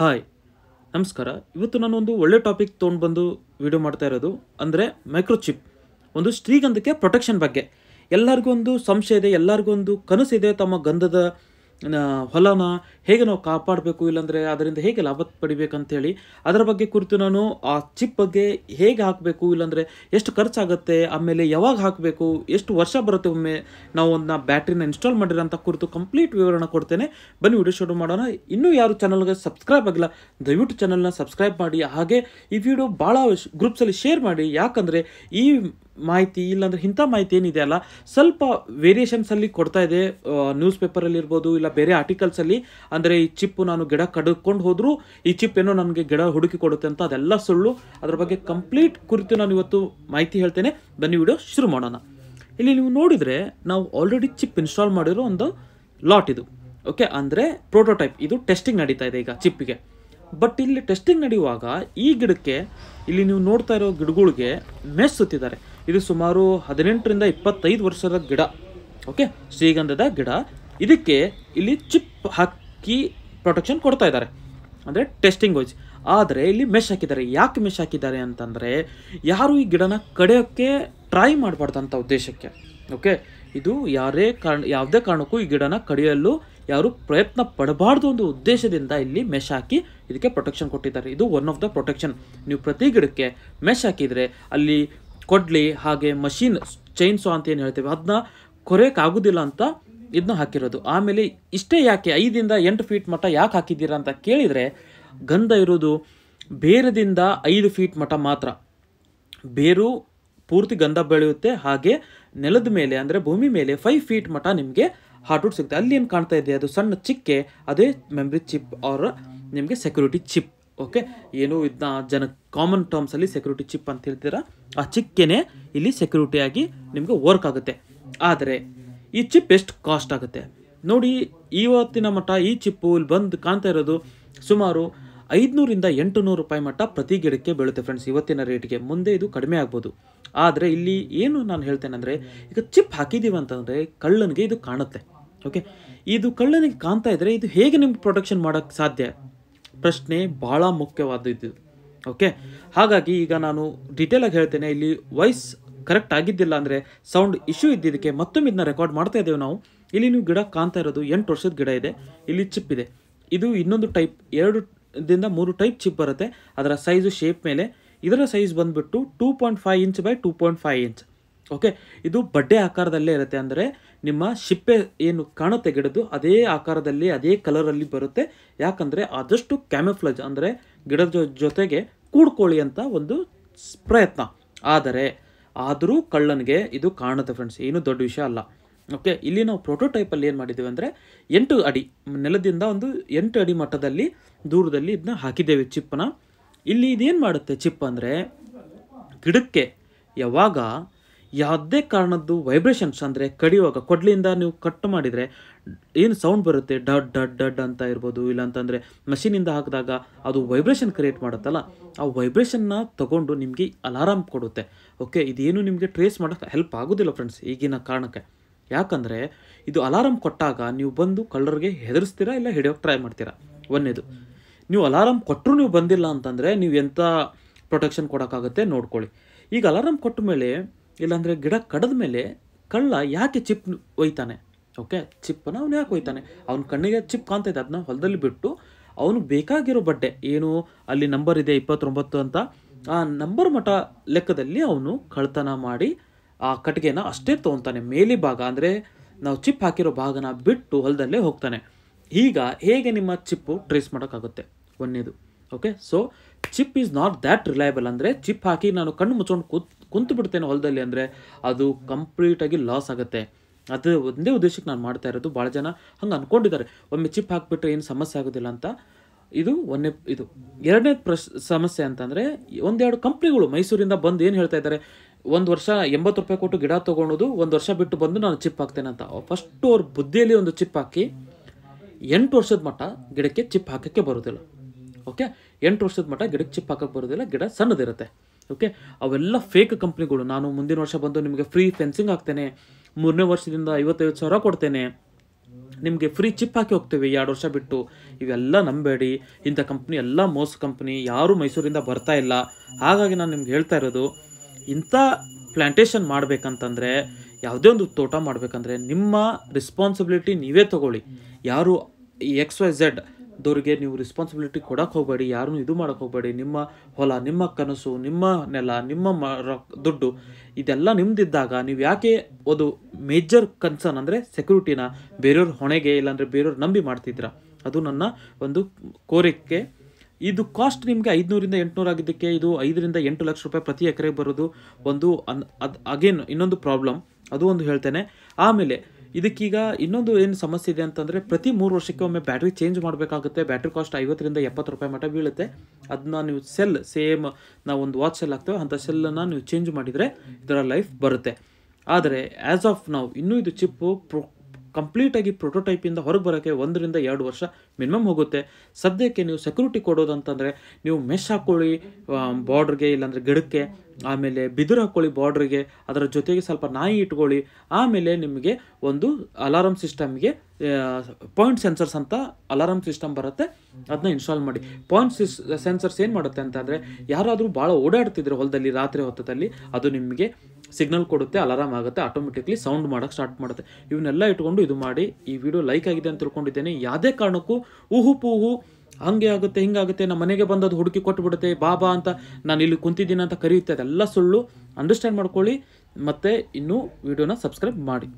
hi ನಮಸ್ಕಾರ ಇವತ್ತು ನಾನು ಒಂದು ಒಳ್ಳೆ ಟಾಪಿಕ್ ತೊಗೊಂಡು ಬಂದು ವಿಡಿಯೋ ಮಾಡ್ತಾ ಇರೋದು ಅಂದರೆ ಮೈಕ್ರೋಚಿಪ್ ಒಂದು ಸ್ತ್ರೀಗಂಧಕ್ಕೆ ಪ್ರೊಟೆಕ್ಷನ್ ಬಗ್ಗೆ ಎಲ್ಲರಿಗೂ ಒಂದು ಸಂಶಯ ಇದೆ ಎಲ್ಲರಿಗೂ ಒಂದು ಕನಸಿದೆ ತಮ್ಮ ಗಂಧದ ಹೊಲನ ಹೇಗೆ ನಾವು ಕಾಪಾಡಬೇಕು ಇಲ್ಲಾಂದರೆ ಅದರಿಂದ ಹೇಗೆ ಲಾಭ ಪಡಿಬೇಕಂತೇಳಿ ಅದರ ಬಗ್ಗೆ ಕುರಿತು ನಾನು ಆ ಚಿಪ್ ಬಗ್ಗೆ ಹೇಗೆ ಹಾಕಬೇಕು ಇಲ್ಲಾಂದರೆ ಎಷ್ಟು ಖರ್ಚಾಗುತ್ತೆ ಆಮೇಲೆ ಯಾವಾಗ ಹಾಕಬೇಕು ಎಷ್ಟು ವರ್ಷ ಬರುತ್ತೆ ಒಮ್ಮೆ ನಾವು ಒಂದು ಬ್ಯಾಟ್ರಿನ ಇನ್ಸ್ಟಾಲ್ ಮಾಡಿರೋಂಥ ಕುರಿತು ಕಂಪ್ಲೀಟ್ ವಿವರಣೆ ಕೊಡ್ತೇನೆ ಬನ್ನಿ ವಿಡಿಯೋ ಶುರು ಮಾಡೋಣ ಇನ್ನೂ ಯಾರು ಚಾನಲ್ಗೆ ಸಬ್ಸ್ಕ್ರೈಬ್ ಆಗಿಲ್ಲ ದಯವಿಟ್ಟು ಚಾನಲ್ನ ಸಬ್ಸ್ಕ್ರೈಬ್ ಮಾಡಿ ಹಾಗೆ ಈ ವಿಡಿಯೋ ಭಾಳ ಗ್ರೂಪ್ಸಲ್ಲಿ ಶೇರ್ ಮಾಡಿ ಯಾಕಂದರೆ ಈ ಮಾಹಿತಿ ಇಲ್ಲಾಂದರೆ ಇಂಥ ಮಾಹಿತಿ ಏನಿದೆ ಅಲ್ಲ ಸ್ವಲ್ಪ ವೇರಿಯೇಷನ್ಸಲ್ಲಿ ಕೊಡ್ತಾ ಇದೆ ನ್ಯೂಸ್ ಪೇಪರಲ್ಲಿ ಇರ್ಬೋದು ಇಲ್ಲ ಇಲ್ಲ ಬೇರೆ ಆರ್ಟಿಕಲ್ಸಲ್ಲಿ ಅಂದರೆ ಈ ಚಿಪ್ಪು ನಾನು ಗಿಡ ಕಡ್ಕೊಂಡು ಹೋದರೂ ಈ ಚಿಪ್ ಏನೋ ನನಗೆ ಗಿಡ ಹುಡುಕಿ ಕೊಡುತ್ತೆ ಅಂತ ಅದೆಲ್ಲ ಸುಳ್ಳು ಅದರ ಬಗ್ಗೆ ಕಂಪ್ಲೀಟ್ ಕುರಿತು ನಾನು ಇವತ್ತು ಮಾಹಿತಿ ಹೇಳ್ತೇನೆ ಬನ್ನಿ ವಿಡಿಯೋ ಶುರು ಮಾಡೋಣ ಇಲ್ಲಿ ನೀವು ನೋಡಿದರೆ ನಾವು ಆಲ್ರೆಡಿ ಚಿಪ್ ಇನ್ಸ್ಟಾಲ್ ಮಾಡಿರೋ ಒಂದು ಲಾಟ್ ಇದು ಓಕೆ ಅಂದರೆ ಪ್ರೋಟೋಟೈಪ್ ಇದು ಟೆಸ್ಟಿಂಗ್ ನಡೀತಾ ಇದೆ ಈಗ ಚಿಪ್ಪಿಗೆ ಬಟ್ ಇಲ್ಲಿ ಟೆಸ್ಟಿಂಗ್ ನಡೆಯುವಾಗ ಈ ಗಿಡಕ್ಕೆ ಇಲ್ಲಿ ನೀವು ನೋಡ್ತಾ ಇರೋ ಗಿಡಗಳಿಗೆ ಮೆಸ್ ಸುತ್ತಿದ್ದಾರೆ ಇದು ಸುಮಾರು ಹದಿನೆಂಟರಿಂದ ಇಪ್ಪತ್ತೈದು ವರ್ಷದ ಗಿಡ ಓಕೆ ಶ್ರೀಗಂಧದ ಗಿಡ ಇದಕ್ಕೆ ಇಲ್ಲಿ ಚಿಪ್ ಹಾಕಿ ಪ್ರೊಟೆಕ್ಷನ್ ಕೊಡ್ತಾ ಇದ್ದಾರೆ ಅಂದರೆ ಟೆಸ್ಟಿಂಗ್ ವೈಸ್ ಆದರೆ ಇಲ್ಲಿ ಮೆಶ್ ಹಾಕಿದ್ದಾರೆ ಯಾಕೆ ಮೆಶ್ ಹಾಕಿದ್ದಾರೆ ಅಂತಂದರೆ ಯಾರು ಈ ಗಿಡನ ಕಡಿಯೋಕ್ಕೆ ಟ್ರೈ ಮಾಡಬಾರ್ದಂಥ ಉದ್ದೇಶಕ್ಕೆ ಓಕೆ ಇದು ಯಾರೇ ಕಾರಣ ಯಾವುದೇ ಕಾರಣಕ್ಕೂ ಈ ಗಿಡನ ಕಡಿಯಲು ಯಾರು ಪ್ರಯತ್ನ ಪಡಬಾರ್ದು ಒಂದು ಉದ್ದೇಶದಿಂದ ಇಲ್ಲಿ ಮೆಶ್ ಹಾಕಿ ಇದಕ್ಕೆ ಪ್ರೊಟೆಕ್ಷನ್ ಕೊಟ್ಟಿದ್ದಾರೆ ಇದು ಒನ್ ಆಫ್ ದ ಪ್ರೊಟೆಕ್ಷನ್ ನೀವು ಪ್ರತಿ ಗಿಡಕ್ಕೆ ಮೆಶ್ ಹಾಕಿದರೆ ಅಲ್ಲಿ ಕೊಡ್ಲಿ ಹಾಗೆ ಮಷೀನ್ ಚೈನ್ಸು ಅಂತ ಏನು ಹೇಳ್ತೇವೆ ಅದನ್ನ ಕೊರೆಯೋಕ್ಕಾಗೋದಿಲ್ಲ ಅಂತ ಇದನ್ನು ಹಾಕಿರೋದು ಆಮೇಲೆ ಇಷ್ಟೇ ಯಾಕೆ ಐದಿಂದ ಎಂಟು ಫೀಟ್ ಮಟ್ಟ ಯಾಕೆ ಹಾಕಿದ್ದೀರಾ ಅಂತ ಕೇಳಿದರೆ ಗಂಧ ಇರೋದು ಬೇರದಿಂದ ಐದು ಫೀಟ್ ಮಟ್ಟ ಮಾತ್ರ ಬೇರು ಪೂರ್ತಿ ಗಂಧ ಬೆಳೆಯುತ್ತೆ ಹಾಗೆ ನೆಲದ ಮೇಲೆ ಅಂದರೆ ಭೂಮಿ ಮೇಲೆ ಫೈವ್ ಫೀಟ್ ಮಟ್ಟ ನಿಮಗೆ ಹಾರ್ಟ್ವುಡ್ ಸಿಗುತ್ತೆ ಅಲ್ಲಿ ಏನು ಕಾಣ್ತಾ ಇದೆ ಅದು ಸಣ್ಣ ಚಿಕ್ಕೆ ಅದೇ ಮೆಮ್ರಿ ಚಿಪ್ ಆರ್ ನಿಮಗೆ ಸೆಕ್ಯೂರಿಟಿ ಚಿಪ್ ಓಕೆ ಏನು ಇದನ್ನ ಜನ ಕಾಮನ್ ಟರ್ಮ್ಸಲ್ಲಿ ಸೆಕ್ಯೂರಿಟಿ ಚಿಪ್ ಅಂತ ಹೇಳ್ತೀರಾ ಆ ಚಿಕ್ಕೆನೇ ಇಲ್ಲಿ ಸೆಕ್ಯೂರಿಟಿಯಾಗಿ ನಿಮಗೆ ವರ್ಕ್ ಆಗುತ್ತೆ ಆದರೆ ಈ ಚಿಪ್ ಎಷ್ಟು ಕಾಸ್ಟ್ ಆಗುತ್ತೆ ನೋಡಿ ಇವತ್ತಿನ ಮಟ್ಟ ಈ ಚಿಪ್ಪು ಇಲ್ಲಿ ಬಂದು ಕಾಣ್ತಾ ಇರೋದು ಸುಮಾರು ಐದುನೂರಿಂದ ಎಂಟು ನೂರು ರೂಪಾಯಿ ಮಟ್ಟ ಪ್ರತಿ ಗಿಡಕ್ಕೆ ಬೀಳುತ್ತೆ ಫ್ರೆಂಡ್ಸ್ ಇವತ್ತಿನ ರೇಟ್ಗೆ ಮುಂದೆ ಇದು ಕಡಿಮೆ ಆಗ್ಬೋದು ಆದರೆ ಇಲ್ಲಿ ಏನು ನಾನು ಅಂದರೆ ಈಗ ಚಿಪ್ ಹಾಕಿದ್ದೀವಿ ಅಂತಂದರೆ ಕಳ್ಳನಿಗೆ ಇದು ಕಾಣುತ್ತೆ ಓಕೆ ಇದು ಕಳ್ಳನಿಗೆ ಕಾಣ್ತಾ ಇದ್ದರೆ ಇದು ಹೇಗೆ ನಿಮ್ಗೆ ಪ್ರೊಟೆಕ್ಷನ್ ಮಾಡೋಕ್ಕೆ ಸಾಧ್ಯ ಪ್ರಶ್ನೆ ಭಾಳ ಮುಖ್ಯವಾದದ್ದು ಓಕೆ ಹಾಗಾಗಿ ಈಗ ನಾನು ಡಿಟೇಲಾಗಿ ಹೇಳ್ತೇನೆ ಇಲ್ಲಿ ವಯಸ್ಸು ಕರೆಕ್ಟ್ ಆಗಿದ್ದಿಲ್ಲ ಅಂದರೆ ಸೌಂಡ್ ಇಶ್ಯೂ ಇದ್ದಿದ್ದಕ್ಕೆ ಮತ್ತೊಮ್ಮೆ ಇದನ್ನ ರೆಕಾರ್ಡ್ ಮಾಡ್ತಾ ಇದ್ದೇವೆ ನಾವು ಇಲ್ಲಿ ನೀವು ಗಿಡ ಕಾಣ್ತಾ ಇರೋದು ಎಂಟು ವರ್ಷದ ಗಿಡ ಇದೆ ಇಲ್ಲಿ ಚಿಪ್ ಇದೆ ಇದು ಇನ್ನೊಂದು ಟೈಪ್ ಎರಡು ದಿಂದ ಮೂರು ಟೈಪ್ ಚಿಪ್ ಬರುತ್ತೆ ಅದರ ಸೈಜು ಶೇಪ್ ಮೇಲೆ ಇದರ ಸೈಜ್ ಬಂದುಬಿಟ್ಟು two point five inch by two point five inch okay ಇದು ಬಡ್ಡೆ ಆಕಾರದಲ್ಲೇ ಇರುತ್ತೆ ಅಂದರೆ ನಿಮ್ಮ ಶಿಪ್ಪೆ ಏನು ಕಾಣುತ್ತೆ ಗಿಡದ್ದು ಅದೇ ಆಕಾರದಲ್ಲಿ ಅದೇ ಕಲರಲ್ಲಿ ಬರುತ್ತೆ ಯಾಕಂದರೆ ಆದಷ್ಟು ಕ್ಯಾಮೆಫ್ಲಜ್ ಅಂದರೆ ಗಿಡದ ಜೊತೆಗೆ ಕೂಡ್ಕೊಳ್ಳಿ ಅಂತ ಒಂದು ಪ್ರಯತ್ನ ಆದರೆ ಆದರೂ ಕಳ್ಳನಿಗೆ ಇದು ಕಾಣುತ್ತೆ ಫ್ರೆಂಡ್ಸ್ ಏನು ದೊಡ್ಡ ವಿಷಯ ಅಲ್ಲ ಓಕೆ ಇಲ್ಲಿ ನಾವು ಪ್ರೋಟೋಟೈಪಲ್ಲಿ ಏನು ಮಾಡಿದ್ದೀವಿ ಅಂದರೆ ಎಂಟು ಅಡಿ ನೆಲದಿಂದ ಒಂದು ಎಂಟು ಅಡಿ ಮಟ್ಟದಲ್ಲಿ ದೂರದಲ್ಲಿ ಇದನ್ನ ಹಾಕಿದ್ದೇವೆ ಚಿಪ್ಪನ ಇಲ್ಲಿ ಇದೇನು ಮಾಡುತ್ತೆ ಚಿಪ್ ಅಂದರೆ ಗಿಡಕ್ಕೆ ಯಾವಾಗ ಯಾವುದೇ ಕಾರಣದ್ದು ವೈಬ್ರೇಷನ್ಸ್ ಅಂದರೆ ಕಡಿಯುವಾಗ ಕೊಡ್ಲಿಯಿಂದ ನೀವು ಕಟ್ ಮಾಡಿದರೆ ಏನು ಸೌಂಡ್ ಬರುತ್ತೆ ಡಡ್ ಡಡ್ ಡಡ್ ಅಂತ ಇರ್ಬೋದು ಇಲ್ಲಾಂತಂದರೆ ಮಷೀನಿಂದ ಹಾಕಿದಾಗ ಅದು ವೈಬ್ರೇಷನ್ ಕ್ರಿಯೇಟ್ ಮಾಡುತ್ತಲ್ಲ ಆ ವೈಬ್ರೇಷನ್ನ ತೊಗೊಂಡು ನಿಮಗೆ ಅಲಾರಾಮ್ ಕೊಡುತ್ತೆ ಓಕೆ ಇದೇನು ನಿಮಗೆ ಟ್ರೇಸ್ ಮಾಡೋಕ್ಕೆ ಹೆಲ್ಪ್ ಆಗೋದಿಲ್ಲ ಫ್ರೆಂಡ್ಸ್ ಈಗಿನ ಕಾರಣಕ್ಕೆ ಯಾಕಂದರೆ ಇದು ಅಲಾರಾಮ್ ಕೊಟ್ಟಾಗ ನೀವು ಬಂದು ಕಳ್ಳರಿಗೆ ಹೆದರಿಸ್ತೀರಾ ಇಲ್ಲ ಹಿಡಿಯೋಕ್ಕೆ ಟ್ರೈ ಮಾಡ್ತೀರಾ ಒಂದೇದು ನೀವು ಅಲಾರಾಮ್ ಕೊಟ್ಟರು ನೀವು ಬಂದಿಲ್ಲ ಅಂತಂದರೆ ನೀವು ಎಂಥ ಪ್ರೊಟೆಕ್ಷನ್ ಕೊಡೋಕ್ಕಾಗುತ್ತೆ ನೋಡ್ಕೊಳ್ಳಿ ಈಗ ಅಲಾರಾಮ್ ಕೊಟ್ಟ ಮೇಲೆ ಇಲ್ಲಾಂದರೆ ಗಿಡ ಕಡದ ಮೇಲೆ ಕಳ್ಳ ಯಾಕೆ ಚಿಪ್ ಒಯ್ತಾನೆ ಓಕೆ ಚಿಪ್ಪನ್ನು ಅವನು ಯಾಕೆ ಒಯ್ತಾನೆ ಅವ್ನ ಕಣ್ಣಿಗೆ ಚಿಪ್ ಕಾಣ್ತೈತೆ ಅದನ್ನ ಹೊಲದಲ್ಲಿ ಬಿಟ್ಟು ಅವನು ಬೇಕಾಗಿರೋ ಬಡ್ಡೆ ಏನು ಅಲ್ಲಿ ನಂಬರ್ ಇದೆ ಇಪ್ಪತ್ತೊಂಬತ್ತು ಅಂತ ಆ ನಂಬರ್ ಮಠ ಲೆಕ್ಕದಲ್ಲಿ ಅವನು ಕಳ್ತನ ಮಾಡಿ ಆ ಕಟ್ಟಿಗೆನ ಅಷ್ಟೇ ತೊಗೊತಾನೆ ಮೇಲಿ ಭಾಗ ಅಂದರೆ ನಾವು ಚಿಪ್ ಹಾಕಿರೋ ಭಾಗನ ಬಿಟ್ಟು ಹೊಲದಲ್ಲೇ ಹೋಗ್ತಾನೆ ಈಗ ಹೇಗೆ ನಿಮ್ಮ ಚಿಪ್ಪು ಟ್ರೇಸ್ ಮಾಡೋಕ್ಕಾಗುತ್ತೆ ಒಂದೇದು okay so chip is not that reliable ಅಂದರೆ ಚಿಪ್ ಹಾಕಿ ನಾನು ಕಣ್ಣು ಮುಚ್ಕೊಂಡು ಕೂತ್ ಕುಂತು ಬಿಡ್ತೇನೆ ಹೊಲದಲ್ಲಿ ಅಂದರೆ ಅದು ಕಂಪ್ಲೀಟಾಗಿ ಲಾಸ್ ಆಗುತ್ತೆ ಅದು ಒಂದೇ ಉದ್ದೇಶಕ್ಕೆ ನಾನು ಮಾಡ್ತಾ ಇರೋದು ಭಾಳ ಜನ ಹಂಗೆ ಅಂದ್ಕೊಂಡಿದ್ದಾರೆ ಒಮ್ಮೆ ಚಿಪ್ ಹಾಕಿಬಿಟ್ರೆ ಏನು ಸಮಸ್ಯೆ ಆಗೋದಿಲ್ಲ ಅಂತ ಇದು ಒಂದೇ ಇದು ಎರಡನೇ ಪ್ರಶ್ ಸಮಸ್ಯೆ ಅಂತಂದರೆ ಒಂದೆರಡು ಕಂಪ್ನಿಗಳು ಮೈಸೂರಿಂದ ಬಂದು ಏನು ಹೇಳ್ತಾ ಇದ್ದಾರೆ ಒಂದು ವರ್ಷ ಎಂಬತ್ತು ರೂಪಾಯಿ ಕೊಟ್ಟು ಗಿಡ ತೊಗೊಳೋದು ಒಂದು ವರ್ಷ ಬಿಟ್ಟು ಬಂದು ನಾನು ಚಿಪ್ ಹಾಕ್ತೇನೆ ಅಂತ ಫಸ್ಟು ಅವ್ರ ಬುದ್ಧಿಯಲ್ಲಿ ಒಂದು ಚಿಪ್ ಹಾಕಿ ಎಂಟು ವರ್ಷದ ಮಟ್ಟ ಗಿಡಕ್ಕೆ ಚಿಪ್ ಹಾಕೋಕ್ಕೆ ಬರೋದಿಲ್ಲ ಓಕೆ ಎಂಟು ವರ್ಷದ ಮಟ್ಟ ಗಿಡಕ್ಕೆ ಚಿಪ್ ಹಾಕಕ್ಕೆ ಬರೋದಿಲ್ಲ ಗಿಡ ಸಣ್ಣದಿರುತ್ತೆ ಓಕೆ ಅವೆಲ್ಲ ಫೇಕ್ ಕಂಪ್ನಿಗಳು ನಾನು ಮುಂದಿನ ವರ್ಷ ಬಂದು ನಿಮಗೆ ಫ್ರೀ ಫೆನ್ಸಿಂಗ್ ಹಾಕ್ತೇನೆ ಮೂರನೇ ವರ್ಷದಿಂದ ಐವತ್ತೈವತ್ತು ಸಾವಿರ ಕೊಡ್ತೇನೆ ನಿಮಗೆ ಫ್ರೀ ಚಿಪ್ ಹಾಕಿ ಹೋಗ್ತೇವೆ ಎರಡು ವರ್ಷ ಬಿಟ್ಟು ಇವೆಲ್ಲ ನಂಬೇಡಿ ಇಂಥ ಕಂಪ್ನಿ ಎಲ್ಲ ಮೋಸ ಕಂಪ್ನಿ ಯಾರು ಮೈಸೂರಿಂದ ಬರ್ತಾ ಇಲ್ಲ ಹಾಗಾಗಿ ನಾನು ನಿಮ್ಗೆ ಹೇಳ್ತಾ ಇರೋದು ಇಂಥ ಪ್ಲ್ಯಾಂಟೇಷನ್ ಮಾಡಬೇಕಂತಂದರೆ ಯಾವುದೇ ಒಂದು ತೋಟ ಮಾಡಬೇಕಂದ್ರೆ ನಿಮ್ಮ ರೆಸ್ಪಾನ್ಸಿಬಿಲಿಟಿ ನೀವೇ ತಗೊಳ್ಳಿ ಯಾರು ಎಕ್ಸ್ ವೈ ಝೆಡ್ ದವ್ರಿಗೆ ನೀವು ರೆಸ್ಪಾನ್ಸಿಬಿಲಿಟಿ ಕೊಡೋಕೆ ಹೋಗಬೇಡಿ ಯಾರನ್ನೂ ಇದು ಮಾಡಕ್ಕೆ ಹೋಗಬೇಡಿ ನಿಮ್ಮ ಹೊಲ ನಿಮ್ಮ ಕನಸು ನಿಮ್ಮ ನೆಲ ನಿಮ್ಮ ಮ ದುಡ್ಡು ಇದೆಲ್ಲ ನಿಮ್ಮದಿದ್ದಾಗ ನೀವು ಯಾಕೆ ಒಂದು ಮೇಜರ್ ಕನ್ಸರ್ನ್ ಅಂದರೆ ಸೆಕ್ಯೂರಿಟಿನ ಬೇರೆಯವ್ರ ಹೊಣೆಗೆ ಇಲ್ಲಾಂದರೆ ಬೇರೆಯವ್ರು ನಂಬಿ ಮಾಡ್ತಿದ್ರ ಅದು ನನ್ನ ಒಂದು ಕೋರಿಕೆ ಇದು ಕಾಸ್ಟ್ ನಿಮಗೆ ಐದುನೂರಿಂದ ಎಂಟುನೂರು ಆಗಿದ್ದಕ್ಕೆ ಇದು ಐದರಿಂದ ಎಂಟು ಲಕ್ಷ ರೂಪಾಯಿ ಪ್ರತಿ ಎಕರೆಗೆ ಬರೋದು ಒಂದು ಅನ್ ಅದು ಅಗೇನ್ ಇನ್ನೊಂದು ಪ್ರಾಬ್ಲಮ್ ಅದು ಒಂದು ಹೇಳ್ತೇನೆ ಆಮೇಲೆ ಇದಕ್ಕೀಗ ಇನ್ನೊಂದು ಏನು ಸಮಸ್ಯೆ ಇದೆ ಅಂತಂದರೆ ಪ್ರತಿ ಮೂರು ವರ್ಷಕ್ಕೆ ಒಮ್ಮೆ ಬ್ಯಾಟ್ರಿ ಚೇಂಜ್ ಮಾಡಬೇಕಾಗುತ್ತೆ ಬ್ಯಾಟ್ರಿ ಕಾಸ್ಟ್ ಐವತ್ತರಿಂದ ಎಪ್ಪತ್ತು ರೂಪಾಯಿ ಮಟ್ಟ ಬೀಳುತ್ತೆ ಅದನ್ನ ನೀವು ಸೆಲ್ ಸೇಮ್ ನಾವು ಒಂದು ವಾಚ್ ಸೆಲ್ ಹಾಕ್ತೇವೆ ಅಂಥ ಸೆಲ್ಲನ್ನು ನೀವು ಚೇಂಜ್ ಮಾಡಿದರೆ ಇದರ ಲೈಫ್ ಬರುತ್ತೆ ಆದರೆ ಆ್ಯಸ್ ಆಫ್ ನಾವು ಇನ್ನೂ ಇದು ಚಿಪ್ಪು ಪ್ರೊ ಕಂಪ್ಲೀಟಾಗಿ ಪ್ರೋಟೋಟೈಪಿಂದ ಹೊರಗೆ ಬರೋಕ್ಕೆ ಒಂದರಿಂದ ಎರಡು ವರ್ಷ ಮಿನಿಮಮ್ ಹೋಗುತ್ತೆ ಸದ್ಯಕ್ಕೆ ನೀವು ಸೆಕ್ಯೂರಿಟಿ ಅಂತಂದರೆ ನೀವು ಮೆಶ್ ಹಾಕ್ಕೊಳ್ಳಿ ಬಾರ್ಡ್ರಿಗೆ ಇಲ್ಲಾಂದರೆ ಗಿಡಕ್ಕೆ ಆಮೇಲೆ ಬಿದಿರು ಹಾಕ್ಕೊಳ್ಳಿ ಬಾರ್ಡ್ರಿಗೆ ಅದರ ಜೊತೆಗೆ ಸ್ವಲ್ಪ ನಾಯಿ ಇಟ್ಕೊಳ್ಳಿ ಆಮೇಲೆ ನಿಮಗೆ ಒಂದು ಅಲಾರಂ ಸಿಸ್ಟಮ್ಗೆ ಪಾಯಿಂಟ್ ಸೆನ್ಸರ್ಸ್ ಅಂತ ಅಲಾರಂ ಸಿಸ್ಟಮ್ ಬರುತ್ತೆ ಅದನ್ನ ಇನ್ಸ್ಟಾಲ್ ಮಾಡಿ ಪಾಯಿಂಟ್ ಸಿಸ್ ಸೆನ್ಸರ್ಸ್ ಏನು ಮಾಡುತ್ತೆ ಅಂತಂದರೆ ಯಾರಾದರೂ ಭಾಳ ಓಡಾಡ್ತಿದ್ರೆ ಹೊಲದಲ್ಲಿ ರಾತ್ರಿ ಹೊತ್ತದಲ್ಲಿ ಅದು ನಿಮಗೆ ಸಿಗ್ನಲ್ ಕೊಡುತ್ತೆ ಅಲಾರಾಮ್ ಆಗುತ್ತೆ ಆಟೋಮೆಟಿಕ್ಲಿ ಸೌಂಡ್ ಮಾಡೋಕೆ ಸ್ಟಾರ್ಟ್ ಮಾಡುತ್ತೆ ಇವನ್ನೆಲ್ಲ ಇಟ್ಕೊಂಡು ಇದು ಮಾಡಿ ಈ ವಿಡಿಯೋ ಲೈಕ್ ಆಗಿದೆ ಅಂತ ತಿಳ್ಕೊಂಡಿದ್ದೇನೆ ಯಾವುದೇ ಕಾರಣಕ್ಕೂ ಊಹು ಪೂಹು ಹಂಗೆ ಆಗುತ್ತೆ ಹಿಂಗಾಗುತ್ತೆ ನಮ್ಮ ಮನೆಗೆ ಬಂದದ್ದು ಹುಡುಕಿ ಕೊಟ್ಟುಬಿಡುತ್ತೆ ಬಾಬಾ ಅಂತ ನಾನು ಇಲ್ಲಿ ಕುಂತಿದ್ದೀನಿ ಅಂತ ಕರೆಯುತ್ತೆ ಅದೆಲ್ಲ ಸುಳ್ಳು ಅಂಡರ್ಸ್ಟ್ಯಾಂಡ್ ಮಾಡ್ಕೊಳ್ಳಿ ಮತ್ತು ಇನ್ನೂ ವಿಡಿಯೋನ ಸಬ್ಸ್ಕ್ರೈಬ್ ಮಾಡಿ